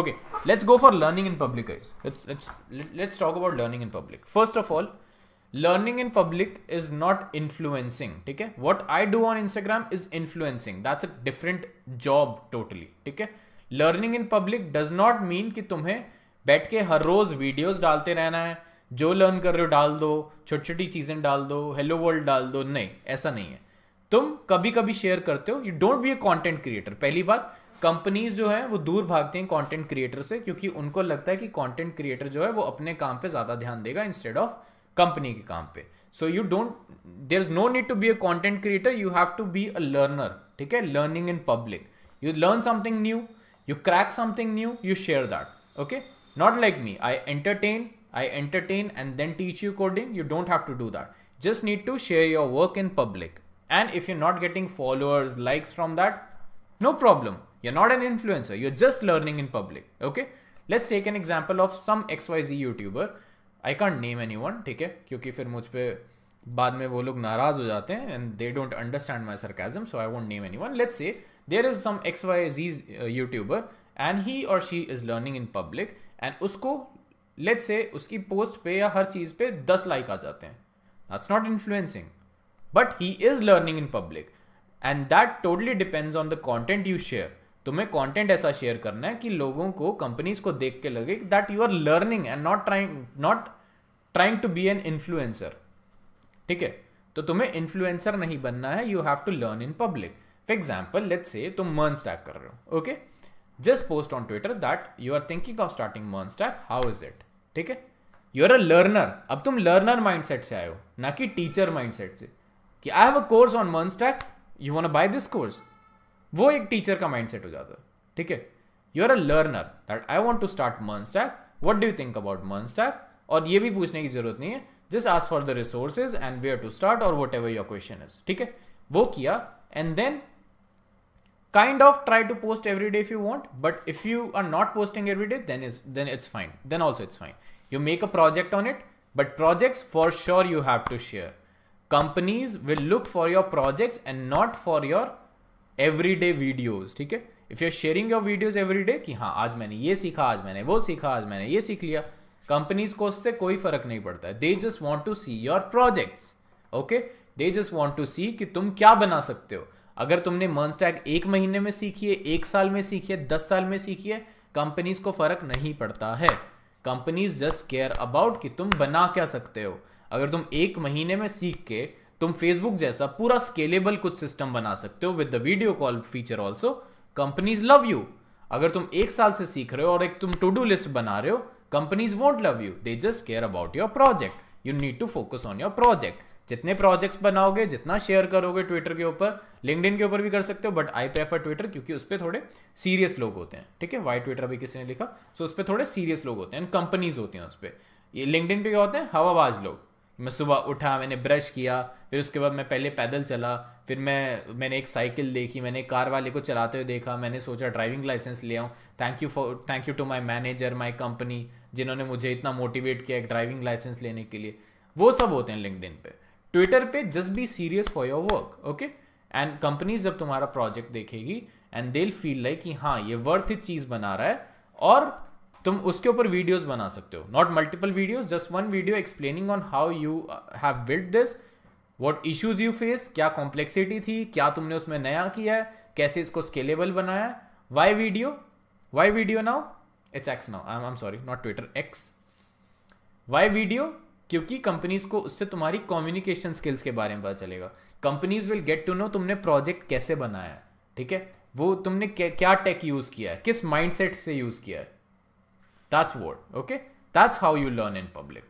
okay let's go for learning in public guys let's let's let's talk about learning in public first of all learning in public is not influencing okay what i do on instagram is influencing that's a different job totally okay learning in public does not mean कि तुम्हें बैठ के हर रोज videos डालते रहना है जो learn कर रहे हो डाल दो छोटी छोटी चीजें डाल दो हेलो वर्ल्ड डाल दो नहीं ऐसा नहीं है तुम कभी कभी शेयर करते हो you don't be a content creator पहली बात कंपनीज जो है वो दूर भागती हैं कंटेंट क्रिएटर से क्योंकि उनको लगता है कि कंटेंट क्रिएटर जो है वो अपने काम पे ज़्यादा ध्यान देगा इंस्टेड ऑफ कंपनी के काम पे so you don't there is no need to be a content creator you have to be a learner ठीक है learning in public you learn something new you crack something new you share that okay not like me I entertain I entertain and then teach you coding you don't have to do that just need to share your work in public and if you not getting followers likes from that no problem You're not an influencer. You're just learning in public. Okay. Let's take an example of some XYZ YouTuber. I can't name anyone ठीक है क्योंकि फिर मुझ पर बाद में वो लोग नाराज हो जाते हैं and they don't understand my sarcasm so I won't name anyone let's say there is some X Y Z YouTuber and he और she is learning in public and उसको लेट्स से उसकी post पे या हर चीज़ पे दस like आ जाते हैं that's not influencing but he is learning in public and that totally depends on the content you share तुम्हें कंटेंट ऐसा शेयर करना है कि लोगों को कंपनीज को देख के लगे that you are learning and not trying not trying to be an influencer ठीक है तो तुम्हें इन्फ्लुएंसर नहीं बनना है you have to learn in public for example let say तुम मर्न स्टैक कर रहे हो okay just post on Twitter that you are thinking of starting MERN stack how is it ठीक है यू आर अ लर्नर अब तुम learner mindset से आए हो ना कि टीचर माइंडसेट से कि I have a course on MERN stack you want buy this course वो एक टीचर का माइंड सेट हो जाता है ठीक है you are a learner that I want to start मन stack what do think about मन स्टैक और ये भी पूछने की जरूरत नहीं है just ask for the resources and are to start और what ever your question is ठीक है वो किया and then kind of try to post every day if you want but if you are not posting every day then is then it's fine then also it's fine you make a project on it but projects for sure you have to share companies will look for your projects and not for your every day videos ठीक है if you are sharing your videos every day कि हाँ आज मैंने ये सीखा आज मैंने वो सीखा आज मैंने ये सीख लिया कंपनीज को उससे कोई फर्क नहीं पड़ता है they just want to see your projects okay they just want to see कि तुम क्या बना सकते हो अगर तुमने स्टैग एक महीने में सीखी है एक साल में सीखी है दस साल में सीखी है कंपनीज को फर्क नहीं पड़ता है कंपनीज जस्ट केयर अबाउट कि तुम बना क्या सकते हो अगर तुम एक महीने में सीख के तुम फेसबुक जैसा पूरा स्केलेबल कुछ सिस्टम बना सकते हो with the video call feature also companies love you अगर तुम एक साल से सीख रहे हो और एक तुम टू डू लिस्ट बना रहे हो companies won't love you they just care about your project you need to focus on your project जितने प्रोजेक्ट्स बनाओगे जितना शेयर करोगे ट्विटर के ऊपर लिंकड के ऊपर भी कर सकते हो बट आई प्रेफर ट्विटर क्योंकि उस पर थोड़े सीरियस लोग होते हैं ठीक है वाई ट्विटर अभी किसी ने लिखा सो so उस पर थोड़े सीरियस लोग होते हैं कंपनीज होती हैं उस पर ये लिंकडिन पे क्या होते हैं हवाबाज लोग मैं सुबह उठा मैंने ब्रश किया फिर उसके बाद मैं पहले पैदल चला फिर मैं मैंने एक साइकिल देखी मैंने कार वाले को चलाते हुए देखा मैंने सोचा ड्राइविंग लाइसेंस ले आऊँ thank you for thank you to my manager my company जिन्होंने मुझे इतना मोटिवेट किया एक ड्राइविंग लाइसेंस लेने के लिए वो सब होते हैं लिंकड पे ट्विटर पे just be serious for your work okay and companies जब तुम्हारा प्रोजेक्ट देखेगी एंड दे फील लाइक कि हाँ ये वर्थ चीज़ बना रहा है और तुम उसके ऊपर वीडियोस बना सकते हो not multiple videos just one video explaining on how you have build this what issues you face क्या कॉम्प्लेक्सिटी थी क्या तुमने उसमें नया किया है कैसे इसको स्केलेबल बनाया why video why video now it's X now I am sorry not Twitter X why video क्योंकि कंपनीज को उससे तुम्हारी कम्युनिकेशन स्किल्स के बारे में पता चलेगा companies will get to know तुमने प्रोजेक्ट कैसे बनाया है ठीक है वो तुमने क्या टेक यूज़ किया है किस माइंडसेट से यूज़ किया है That's what, okay? That's how you learn in public.